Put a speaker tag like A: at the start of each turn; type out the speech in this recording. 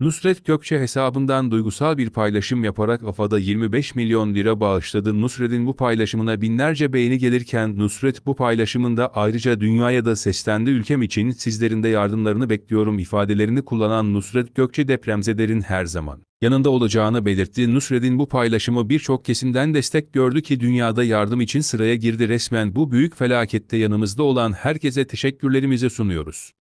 A: Nusret Gökçe hesabından duygusal bir paylaşım yaparak AFA'da 25 milyon lira bağışladı. Nusret'in bu paylaşımına binlerce beğeni gelirken Nusret bu paylaşımında ayrıca dünyaya da seslendi. Ülkem için sizlerin de yardımlarını bekliyorum ifadelerini kullanan Nusret Gökçe depremzederin her zaman yanında olacağını belirtti. Nusret'in bu paylaşımı birçok kesimden destek gördü ki dünyada yardım için sıraya girdi. Resmen bu büyük felakette yanımızda olan herkese teşekkürlerimizi sunuyoruz.